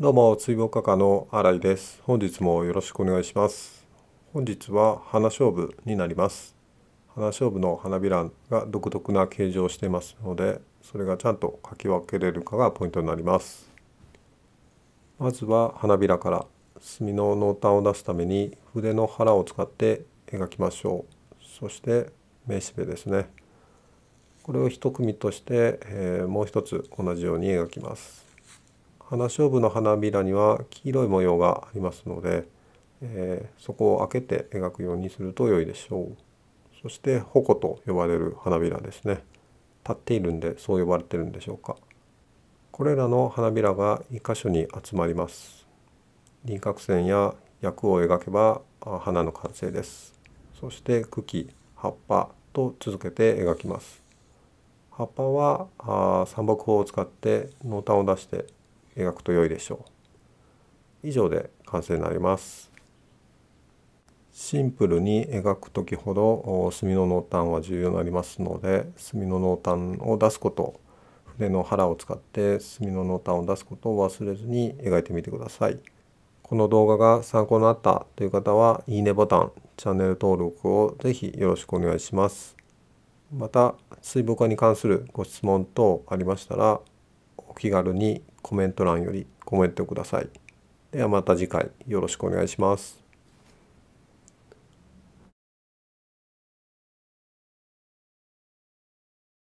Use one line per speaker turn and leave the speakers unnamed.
どうも、追墨画家の新井です。本日もよろしくお願いします。本日は花勝負になります。花勝負の花びらが独特な形状をしていますので、それがちゃんと描き分けれるかがポイントになります。まずは花びらから、墨の濃淡を出すために筆の腹を使って描きましょう。そして目しべですね。これを一組として、えー、もう一つ同じように描きます。花しょの花びらには黄色い模様がありますので、えー、そこを開けて描くようにすると良いでしょうそして矛と呼ばれる花びらですね立っているんでそう呼ばれてるんでしょうかこれらの花びらが1箇所に集まります輪郭線や役を描けば花の完成ですそして茎葉っぱと続けて描きます葉っぱはあ三木法を使って濃淡を出して描くと良いでしょう。以上で完成になります。シンプルに描く時ほど墨の濃淡は重要になりますので墨の濃淡を出すこと筆の腹を使って墨の濃淡を出すことを忘れずに描いてみてください。この動画が参考になったという方は、いいねボタン、チャンネル登録をぜひよろしくお願いします。また、水墨画に関するご質問等ありましたら、お気軽にコメント欄よりコメントください。ではまた次回よろしくお願いします。